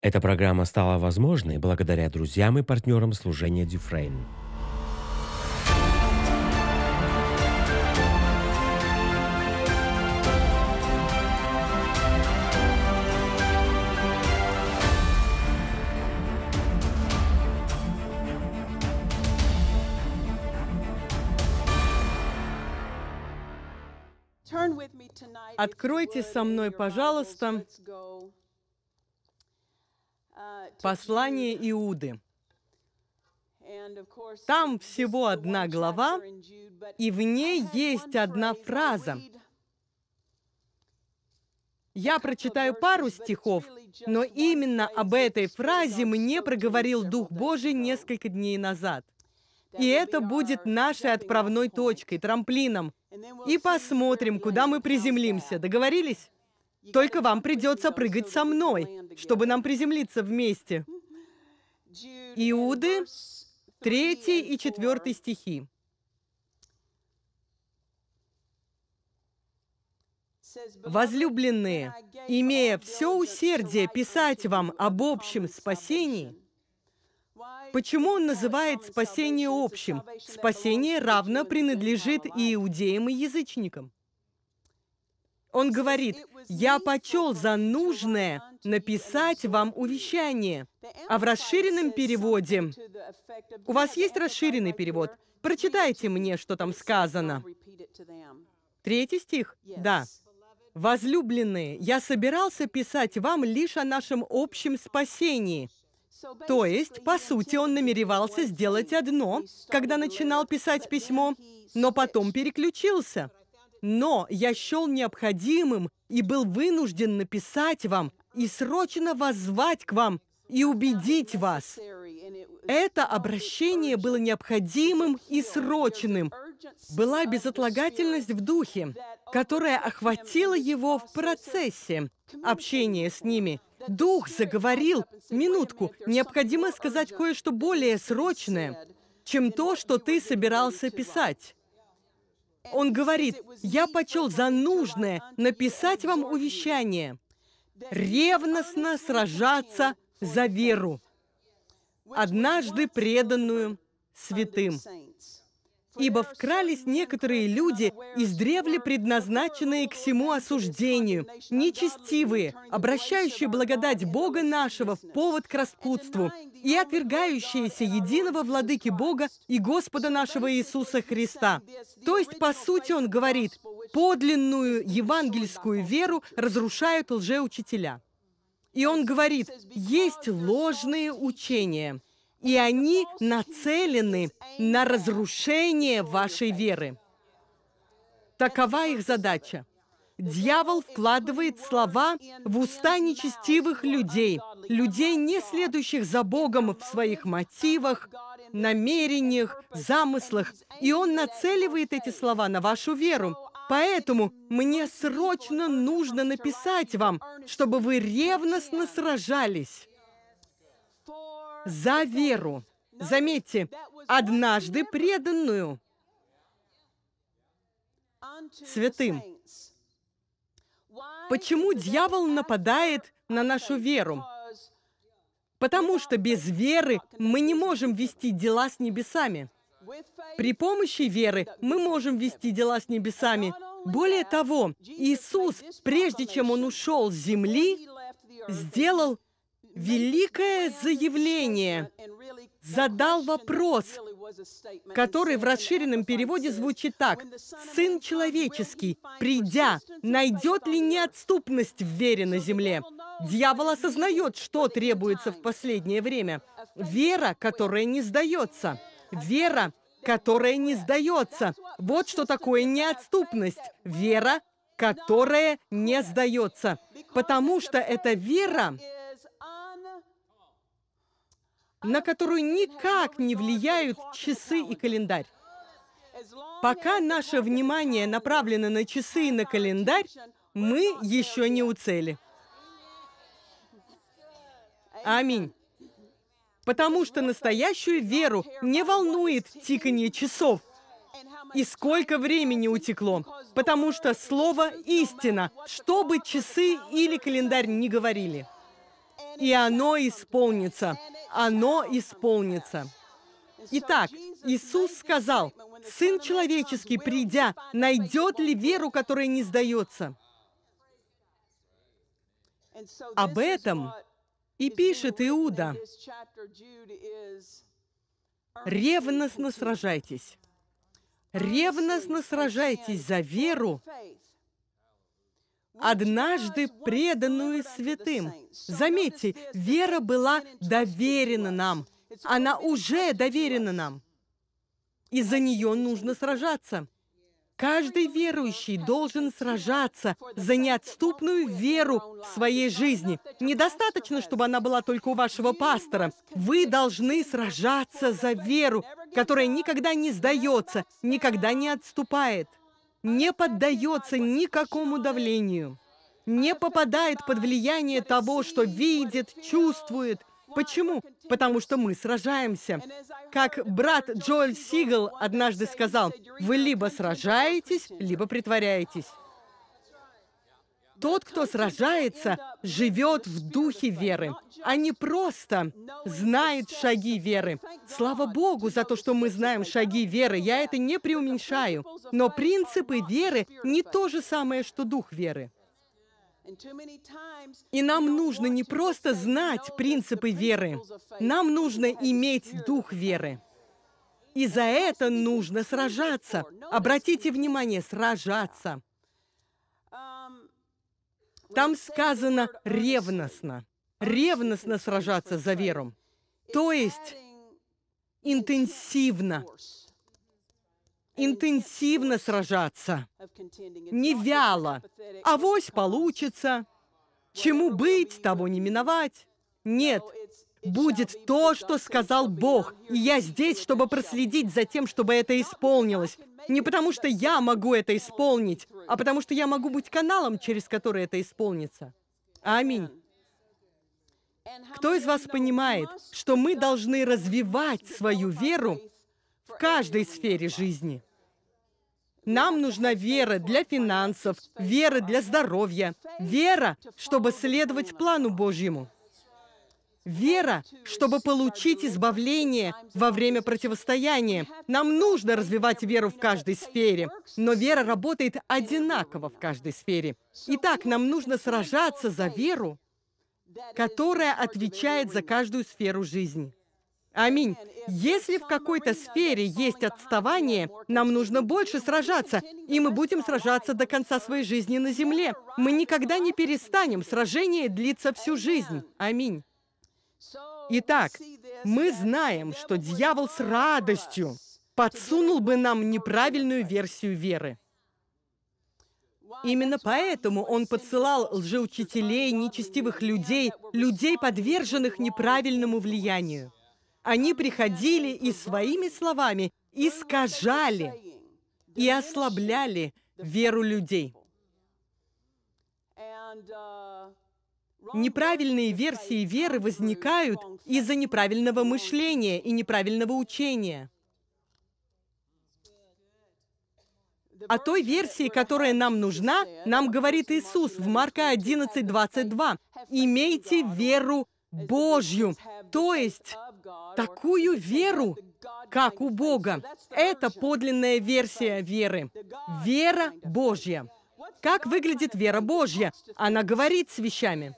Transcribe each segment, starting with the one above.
Эта программа стала возможной благодаря друзьям и партнерам служения Дюфрейн. Откройте со мной, пожалуйста, Послание Иуды. Там всего одна глава, и в ней есть одна фраза. Я прочитаю пару стихов, но именно об этой фразе мне проговорил Дух Божий несколько дней назад. И это будет нашей отправной точкой, трамплином. И посмотрим, куда мы приземлимся. Договорились? Только вам придется прыгать со мной, чтобы нам приземлиться вместе. Иуды, 3 и 4 стихи. «Возлюбленные, имея все усердие писать вам об общем спасении, Почему он называет спасение общим? Спасение равно принадлежит и иудеям, и язычникам. Он говорит, «Я почел за нужное написать вам увещание». А в расширенном переводе... У вас есть расширенный перевод? Прочитайте мне, что там сказано. Третий стих? Да. «Возлюбленные, я собирался писать вам лишь о нашем общем спасении». То есть, по сути, он намеревался сделать одно, когда начинал писать письмо, но потом переключился – но я счел необходимым и был вынужден написать вам и срочно воззвать к вам и убедить вас. Это обращение было необходимым и срочным. Была безотлагательность в духе, которая охватила его в процессе общения с ними. Дух заговорил, минутку, необходимо сказать кое-что более срочное, чем то, что ты собирался писать. Он говорит, я почел за нужное написать вам увещание, ревностно сражаться за веру, однажды преданную святым ибо вкрались некоторые люди, издревле предназначенные к всему осуждению, нечестивые, обращающие благодать Бога нашего в повод к распутству, и отвергающиеся единого владыки Бога и Господа нашего Иисуса Христа. То есть, по сути, он говорит, подлинную евангельскую веру разрушают лжеучителя. И он говорит, есть ложные учения – и они нацелены на разрушение вашей веры. Такова их задача. Дьявол вкладывает слова в уста нечестивых людей, людей, не следующих за Богом в своих мотивах, намерениях, замыслах, и он нацеливает эти слова на вашу веру. Поэтому мне срочно нужно написать вам, чтобы вы ревностно сражались за веру. Заметьте, однажды преданную святым. Почему дьявол нападает на нашу веру? Потому что без веры мы не можем вести дела с небесами. При помощи веры мы можем вести дела с небесами. Более того, Иисус, прежде чем Он ушел с земли, сделал великое заявление, задал вопрос, который в расширенном переводе звучит так. «Сын человеческий, придя, найдет ли неотступность в вере на земле?» Дьявол осознает, что требуется в последнее время. Вера, которая не сдается. Вера, которая не сдается. Вот что такое неотступность. Вера, которая не сдается. Потому что эта вера на которую никак не влияют часы и календарь. Пока наше внимание направлено на часы и на календарь, мы еще не у цели. Аминь. Потому что настоящую веру не волнует тиканье часов и сколько времени утекло, потому что слово истина, что бы часы или календарь не говорили и оно исполнится. Оно исполнится. Итак, Иисус сказал, «Сын человеческий, придя, найдет ли веру, которая не сдается?» Об этом и пишет Иуда. «Ревностно сражайтесь». Ревностно сражайтесь за веру, однажды преданную святым. Заметьте, вера была доверена нам. Она уже доверена нам. И за нее нужно сражаться. Каждый верующий должен сражаться за неотступную веру в своей жизни. Недостаточно, чтобы она была только у вашего пастора. Вы должны сражаться за веру, которая никогда не сдается, никогда не отступает не поддается никакому давлению, не попадает под влияние того, что видит, чувствует. Почему? Потому что мы сражаемся. Как брат Джоэль Сигал однажды сказал, вы либо сражаетесь, либо притворяетесь. Тот, кто сражается, живет в духе веры, а не просто знает шаги веры. Слава Богу за то, что мы знаем шаги веры. Я это не преуменьшаю. Но принципы веры не то же самое, что дух веры. И нам нужно не просто знать принципы веры, нам нужно иметь дух веры. И за это нужно сражаться. Обратите внимание, сражаться. Там сказано «ревностно». Ревностно сражаться за веру. То есть интенсивно. Интенсивно сражаться. Не вяло. Авось получится. Чему быть, того не миновать. Нет, будет то, что сказал Бог. И я здесь, чтобы проследить за тем, чтобы это исполнилось. Не потому, что я могу это исполнить, а потому, что я могу быть каналом, через который это исполнится. Аминь. Кто из вас понимает, что мы должны развивать свою веру в каждой сфере жизни? Нам нужна вера для финансов, вера для здоровья, вера, чтобы следовать плану Божьему. Вера, чтобы получить избавление во время противостояния. Нам нужно развивать веру в каждой сфере, но вера работает одинаково в каждой сфере. Итак, нам нужно сражаться за веру, которая отвечает за каждую сферу жизни. Аминь. Если в какой-то сфере есть отставание, нам нужно больше сражаться, и мы будем сражаться до конца своей жизни на земле. Мы никогда не перестанем, сражение длится всю жизнь. Аминь. Итак, мы знаем, что дьявол с радостью подсунул бы нам неправильную версию веры. Именно поэтому он подсылал лжеучителей, нечестивых людей, людей, подверженных неправильному влиянию. Они приходили и своими словами искажали и ослабляли веру людей. Uh, Неправильные версии веры возникают из-за неправильного мышления и неправильного учения. О той версии, которая нам нужна, нам говорит Иисус в Марка 11, 22. «Имейте веру Божью, то есть такую веру, как у Бога. Это подлинная версия веры. Вера Божья. Как выглядит вера Божья? Она говорит с вещами.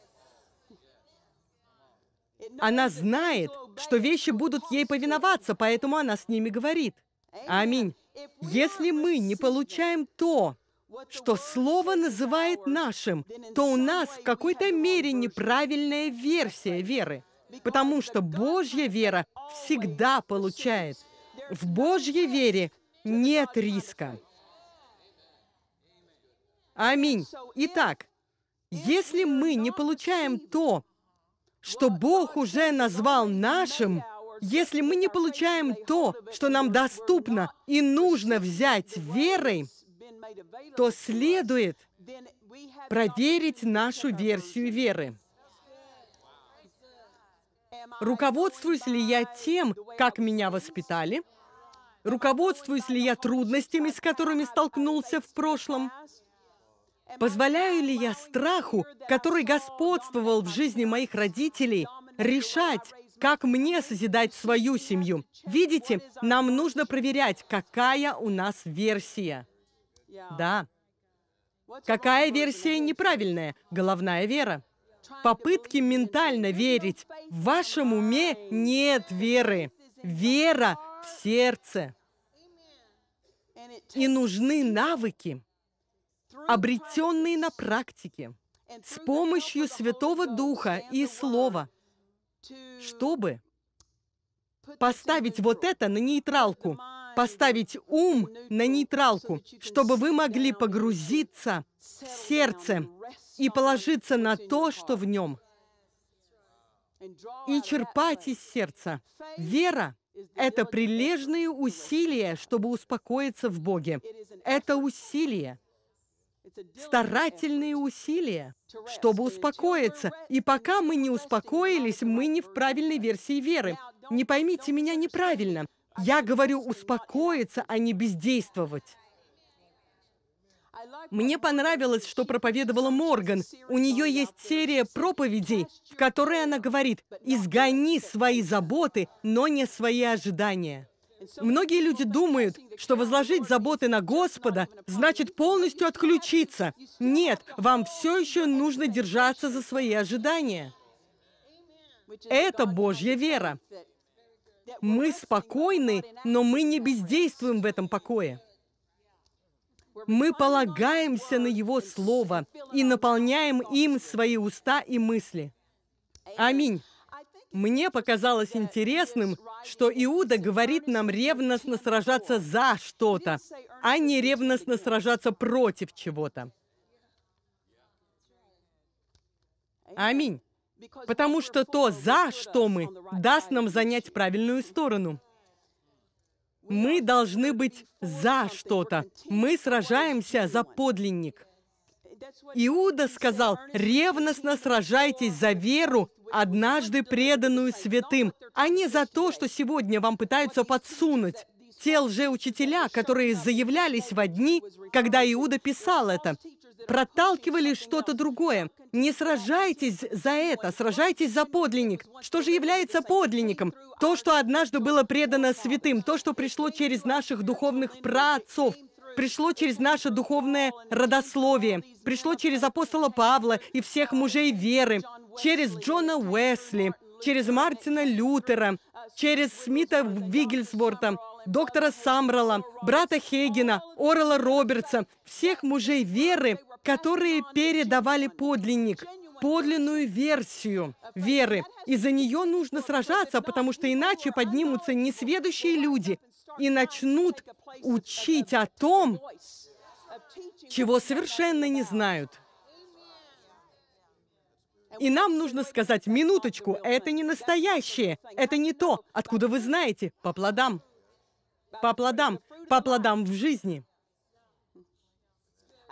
Она знает, что вещи будут ей повиноваться, поэтому она с ними говорит. Аминь. Если мы не получаем то, что Слово называет нашим, то у нас в какой-то мере неправильная версия веры, потому что Божья вера всегда получает. В Божьей вере нет риска. Аминь. Итак, если мы не получаем то, что Бог уже назвал нашим, если мы не получаем то, что нам доступно и нужно взять верой, то следует проверить нашу версию веры. Руководствуюсь ли я тем, как меня воспитали? Руководствуюсь ли я трудностями, с которыми столкнулся в прошлом? Позволяю ли я страху, который господствовал в жизни моих родителей, решать, как мне созидать свою семью? Видите, нам нужно проверять, какая у нас версия. Да. Какая версия неправильная? Головная вера. Попытки ментально верить. В вашем уме нет веры. Вера в сердце. И нужны навыки обретенные на практике с помощью Святого Духа и Слова, чтобы поставить вот это на нейтралку, поставить ум на нейтралку, чтобы вы могли погрузиться в сердце и положиться на то, что в нем, и черпать из сердца. Вера — это прилежные усилия, чтобы успокоиться в Боге. Это усилие — старательные усилия, чтобы успокоиться. И пока мы не успокоились, мы не в правильной версии веры. Не поймите меня неправильно. Я говорю успокоиться, а не бездействовать. Мне понравилось, что проповедовала Морган. У нее есть серия проповедей, в которой она говорит «Изгони свои заботы, но не свои ожидания». Многие люди думают, что возложить заботы на Господа значит полностью отключиться. Нет, вам все еще нужно держаться за свои ожидания. Это Божья вера. Мы спокойны, но мы не бездействуем в этом покое. Мы полагаемся на Его Слово и наполняем им свои уста и мысли. Аминь. Мне показалось интересным, что Иуда говорит нам ревностно сражаться за что-то, а не ревностно сражаться против чего-то. Аминь. Потому что то, за что мы, даст нам занять правильную сторону. Мы должны быть за что-то. Мы сражаемся за подлинник. Иуда сказал, ревностно сражайтесь за веру однажды преданную святым, а не за то, что сегодня вам пытаются подсунуть. Те лжеучителя, которые заявлялись во дни, когда Иуда писал это, проталкивали что-то другое. Не сражайтесь за это, сражайтесь за подлинник. Что же является подлинником? То, что однажды было предано святым, то, что пришло через наших духовных праотцов, пришло через наше духовное родословие, пришло через апостола Павла и всех мужей веры, через Джона Уэсли, через Мартина Лютера, через Смита Вигельсворта, доктора Самрала, брата Хейгена, Орла Робертса, всех мужей веры, которые передавали подлинник, подлинную версию веры. И за нее нужно сражаться, потому что иначе поднимутся несведущие люди и начнут учить о том, чего совершенно не знают. И нам нужно сказать, минуточку, это не настоящее, это не то, откуда вы знаете, по плодам. По плодам, по плодам в жизни.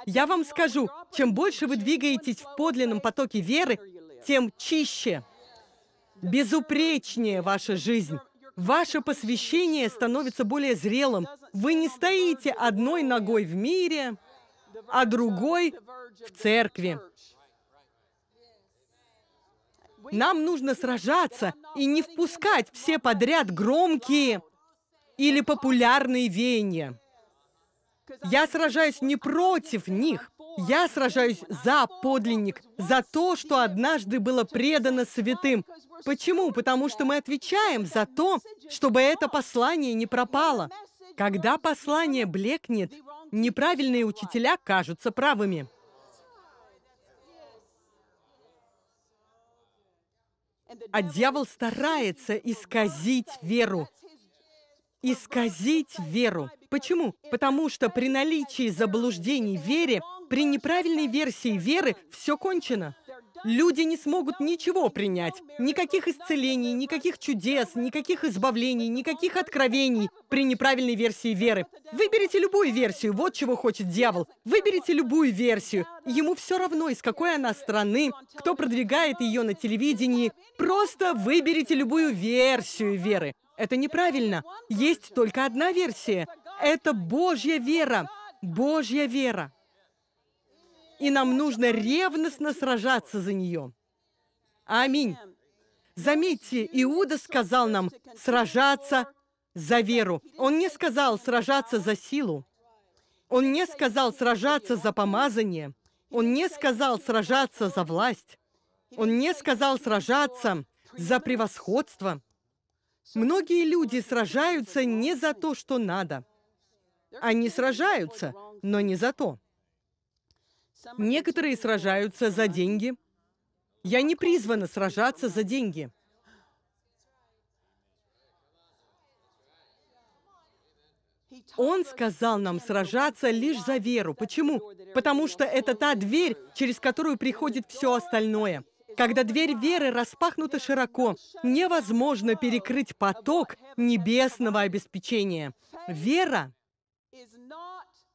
Я вам скажу, чем больше вы двигаетесь в подлинном потоке веры, тем чище, безупречнее ваша жизнь. Ваше посвящение становится более зрелым. Вы не стоите одной ногой в мире, а другой в церкви. Нам нужно сражаться и не впускать все подряд громкие или популярные веяния. Я сражаюсь не против них. Я сражаюсь за подлинник, за то, что однажды было предано святым. Почему? Потому что мы отвечаем за то, чтобы это послание не пропало. Когда послание блекнет, неправильные учителя кажутся правыми. А дьявол старается исказить веру. Исказить веру. Почему? Потому что при наличии заблуждений в вере, при неправильной версии веры все кончено люди не смогут ничего принять. Никаких исцелений, никаких чудес, никаких избавлений, никаких откровений при неправильной версии веры. Выберите любую версию, вот чего хочет дьявол. Выберите любую версию. Ему все равно, из какой она страны, кто продвигает ее на телевидении. Просто выберите любую версию веры. Это неправильно. Есть только одна версия. Это Божья вера. Божья вера и нам нужно ревностно сражаться за нее. Аминь. Заметьте, Иуда сказал нам сражаться за веру. Он не сказал сражаться за силу. Он не сказал сражаться за помазание. Он не сказал сражаться за власть. Он не сказал сражаться за превосходство. Многие люди сражаются не за то, что надо. Они сражаются, но не за то. Некоторые сражаются за деньги. Я не призвана сражаться за деньги. Он сказал нам сражаться лишь за веру. Почему? Потому что это та дверь, через которую приходит все остальное. Когда дверь веры распахнута широко, невозможно перекрыть поток небесного обеспечения. Вера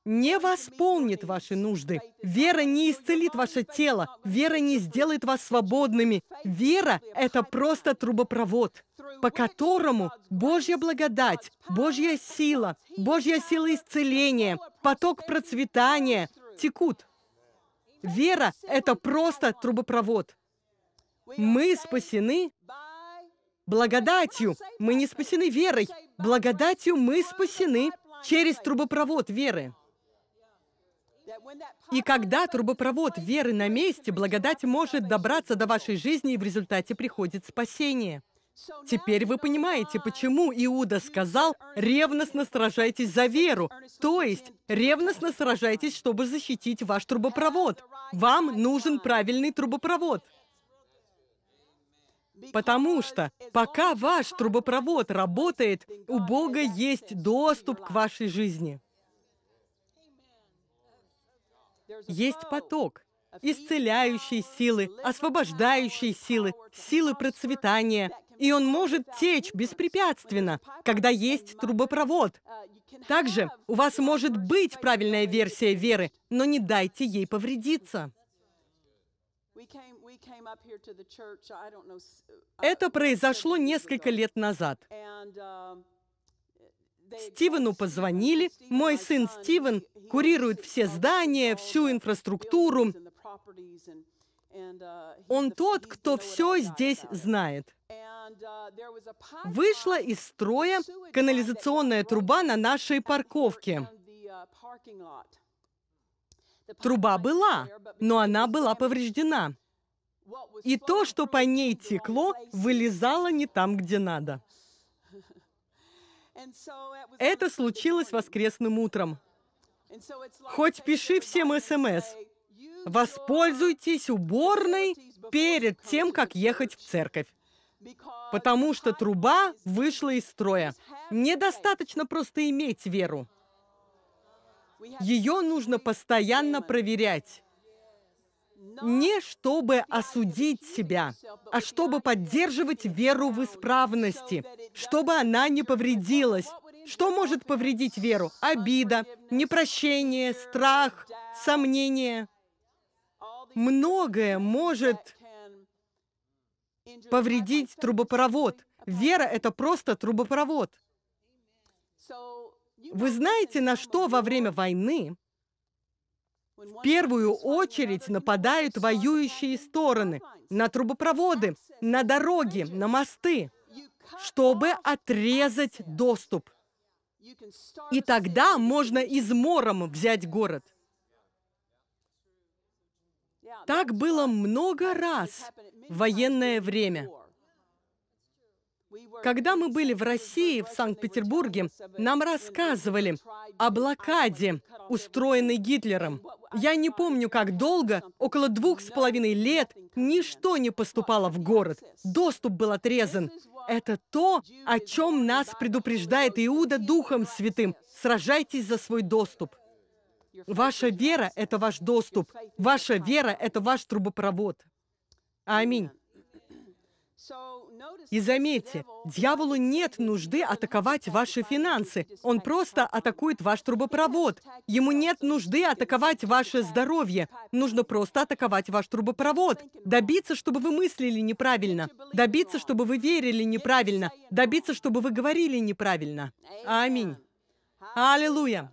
не восполнит ваши нужды. Вера не исцелит ваше тело. Вера не сделает вас свободными. Вера — это просто трубопровод, по которому Божья благодать, Божья сила, Божья сила исцеления, поток процветания текут. Вера — это просто трубопровод. Мы спасены благодатью. Мы не спасены верой. Благодатью мы спасены через трубопровод веры. И когда трубопровод веры на месте, благодать может добраться до вашей жизни, и в результате приходит спасение. Теперь вы понимаете, почему Иуда сказал «ревностно сражайтесь за веру», то есть ревностно сражайтесь, чтобы защитить ваш трубопровод. Вам нужен правильный трубопровод. Потому что пока ваш трубопровод работает, у Бога есть доступ к вашей жизни. есть поток исцеляющей силы, освобождающей силы, силы процветания. И он может течь беспрепятственно, когда есть трубопровод. Также у вас может быть правильная версия веры, но не дайте ей повредиться. Это произошло несколько лет назад. Uh, Стивену позвонили. Мой сын Стивен курирует все здания, всю инфраструктуру. Он тот, кто все здесь знает. Вышла из строя канализационная труба на нашей парковке. Труба была, но она была повреждена. И то, что по ней текло, вылезало не там, где надо. Это случилось воскресным утром. Хоть пиши всем СМС. Воспользуйтесь уборной перед тем, как ехать в церковь. Потому что труба вышла из строя. Недостаточно просто иметь веру. Ее нужно постоянно проверять не чтобы осудить себя, а чтобы поддерживать веру в исправности, чтобы она не повредилась. Что может повредить веру? Обида, непрощение, страх, сомнение. Многое может повредить трубопровод. Вера — это просто трубопровод. Вы знаете, на что во время войны в первую очередь нападают воюющие стороны на трубопроводы, на дороги, на мосты, чтобы отрезать доступ. И тогда можно измором взять город. Так было много раз в военное время. Когда мы были в России, в Санкт-Петербурге, нам рассказывали о блокаде, устроенной Гитлером. Я не помню, как долго, около двух с половиной лет, ничто не поступало в город. Доступ был отрезан. Это то, о чем нас предупреждает Иуда Духом Святым. Сражайтесь за свой доступ. Ваша вера – это ваш доступ. Ваша вера – это ваш трубопровод. Аминь. И заметьте, дьяволу нет нужды атаковать ваши финансы. Он просто атакует ваш трубопровод. Ему нет нужды атаковать ваше здоровье. Нужно просто атаковать ваш трубопровод. Добиться, чтобы вы мыслили неправильно. Добиться, чтобы вы верили неправильно. Добиться, чтобы вы говорили неправильно. Аминь. Аллилуйя.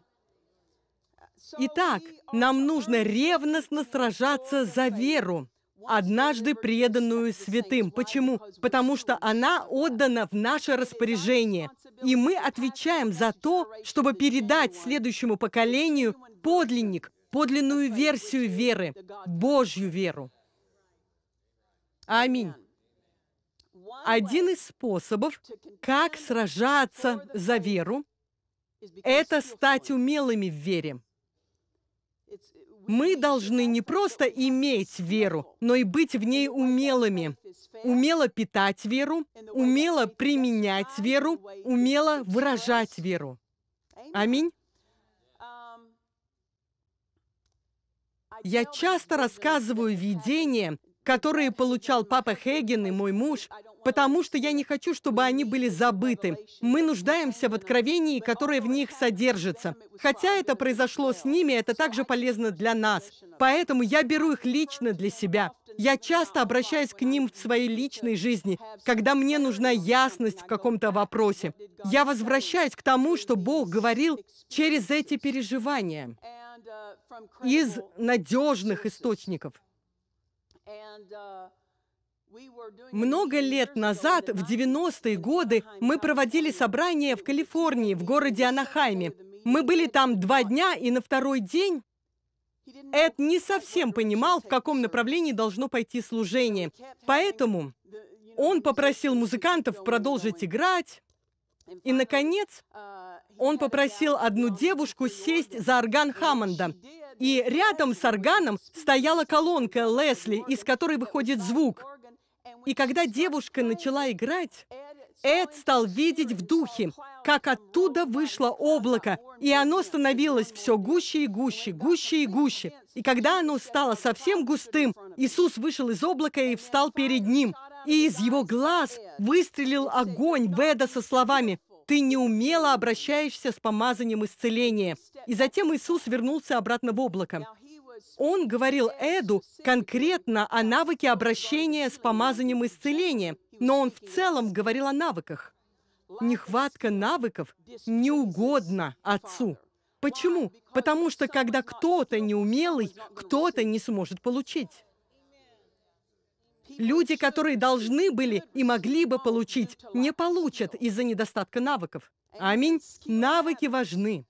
Итак, нам нужно ревностно сражаться за веру однажды преданную святым. Почему? Потому что она отдана в наше распоряжение. И мы отвечаем за то, чтобы передать следующему поколению подлинник, подлинную версию веры, Божью веру. Аминь. Один из способов, как сражаться за веру, это стать умелыми в вере. Мы должны не просто иметь веру, но и быть в ней умелыми. Умело питать веру, умело применять веру, умело выражать веру. Аминь. Я часто рассказываю видение, которые получал папа Хейген и мой муж, потому что я не хочу, чтобы они были забыты. Мы нуждаемся в откровении, которое в них содержится. Хотя это произошло с ними, это также полезно для нас. Поэтому я беру их лично для себя. Я часто обращаюсь к ним в своей личной жизни, когда мне нужна ясность в каком-то вопросе. Я возвращаюсь к тому, что Бог говорил через эти переживания из надежных источников. Uh, Много лет назад, в 90-е годы, мы проводили собрание в Калифорнии, в городе Анахайме. Мы были там два дня, и на второй день Эд не совсем понимал, в каком направлении должно пойти служение. Поэтому он попросил музыкантов продолжить играть. И, наконец, uh, он попросил одну девушку сесть за орган Хаммонда. И рядом с органом стояла колонка Лесли, из которой выходит звук. И когда девушка начала играть, Эд стал видеть в духе, как оттуда вышло облако, и оно становилось все гуще и гуще, гуще и гуще. И когда оно стало совсем густым, Иисус вышел из облака и встал перед ним. И из его глаз выстрелил огонь Веда со словами ты неумело обращаешься с помазанием исцеления. И затем Иисус вернулся обратно в облако. Он говорил Эду конкретно о навыке обращения с помазанием исцеления, но он в целом говорил о навыках. Нехватка навыков неугодна Отцу. Почему? Потому что когда кто-то неумелый, кто-то не сможет получить. Люди, которые должны были и могли бы получить, не получат из-за недостатка навыков. Аминь. Навыки важны.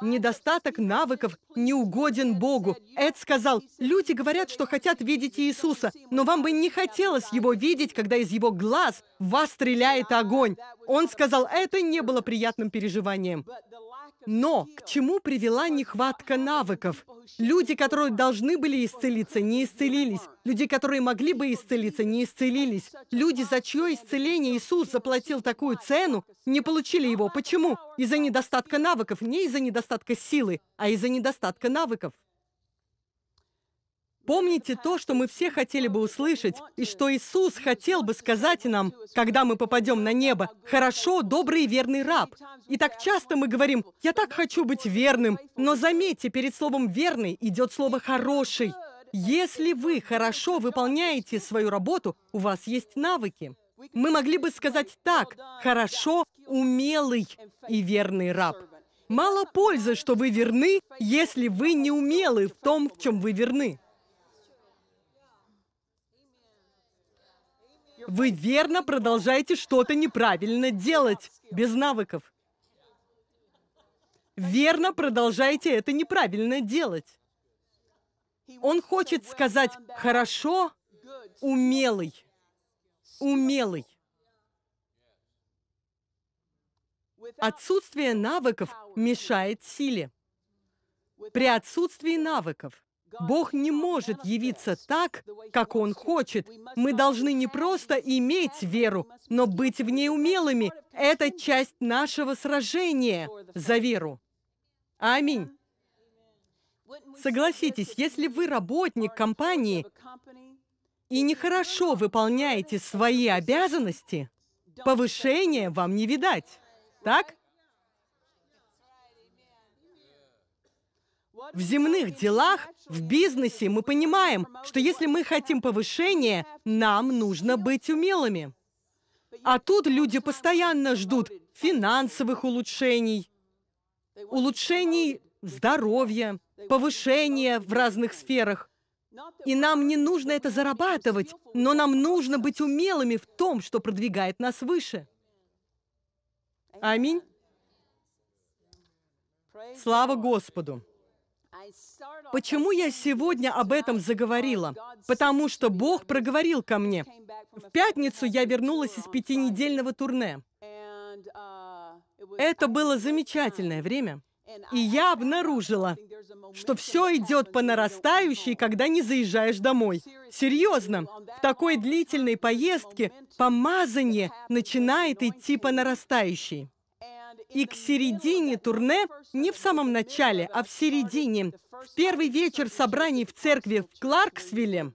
Недостаток навыков не угоден Богу. Эд сказал, люди говорят, что хотят видеть Иисуса, но вам бы не хотелось его видеть, когда из его глаз в вас стреляет огонь. Он сказал, это не было приятным переживанием. Но к чему привела нехватка навыков? Люди, которые должны были исцелиться, не исцелились. Люди, которые могли бы исцелиться, не исцелились. Люди, за чье исцеление Иисус заплатил такую цену, не получили его. Почему? Из-за недостатка навыков, не из-за недостатка силы, а из-за недостатка навыков. Помните то, что мы все хотели бы услышать, и что Иисус хотел бы сказать нам, когда мы попадем на небо. «Хорошо, добрый и верный раб». И так часто мы говорим, «Я так хочу быть верным». Но заметьте, перед словом «верный» идет слово «хороший». Если вы хорошо выполняете свою работу, у вас есть навыки. Мы могли бы сказать так, «хорошо, умелый и верный раб». Мало пользы, что вы верны, если вы не умелы в том, в чем вы верны. Вы верно продолжаете что-то неправильно делать, без навыков. Верно продолжаете это неправильно делать. Он хочет сказать «хорошо», «умелый», «умелый». Отсутствие навыков мешает силе. При отсутствии навыков Бог не может явиться так, как Он хочет. Мы должны не просто иметь веру, но быть в ней умелыми. Это часть нашего сражения за веру. Аминь. Согласитесь, если вы работник компании и нехорошо выполняете свои обязанности, повышения вам не видать. Так? В земных делах в бизнесе мы понимаем, что если мы хотим повышения, нам нужно быть умелыми. А тут люди постоянно ждут финансовых улучшений, улучшений здоровья, повышения в разных сферах. И нам не нужно это зарабатывать, но нам нужно быть умелыми в том, что продвигает нас выше. Аминь. Слава Господу! Почему я сегодня об этом заговорила? Потому что Бог проговорил ко мне. В пятницу я вернулась из пятинедельного турне. Это было замечательное время. И я обнаружила, что все идет по нарастающей, когда не заезжаешь домой. Серьезно, в такой длительной поездке помазание начинает идти по нарастающей. И к середине турне, не в самом начале, а в середине, в первый вечер собраний в церкви в Кларксвилле,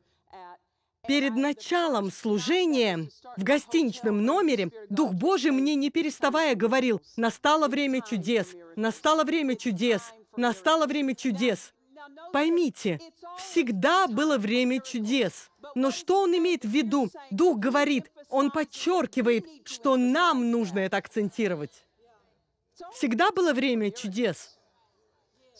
Перед началом служения в гостиничном номере Дух Божий мне не переставая говорил, «Настало время чудес! Настало время чудес! Настало время чудес!» Поймите, всегда было время чудес. Но что он имеет в виду? Дух говорит, он подчеркивает, что нам нужно это акцентировать. Всегда было время чудес.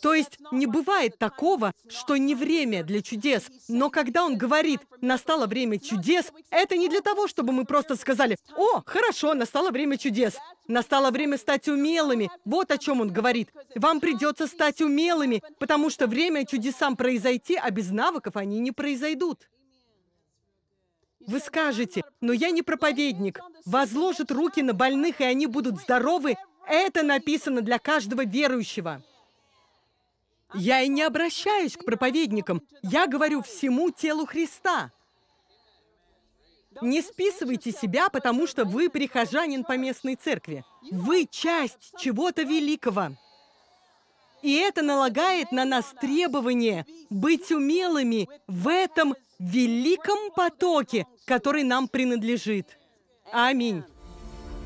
То есть не бывает такого, что не время для чудес. Но когда он говорит «настало время чудес», это не для того, чтобы мы просто сказали «О, хорошо, настало время чудес». Настало время стать умелыми. Вот о чем он говорит. Вам придется стать умелыми, потому что время чудесам произойти, а без навыков они не произойдут. Вы скажете, но я не проповедник. Возложит руки на больных, и они будут здоровы, это написано для каждого верующего. Я и не обращаюсь к проповедникам. Я говорю всему телу Христа. Не списывайте себя, потому что вы прихожанин по местной церкви. Вы часть чего-то великого. И это налагает на нас требование быть умелыми в этом великом потоке, который нам принадлежит. Аминь.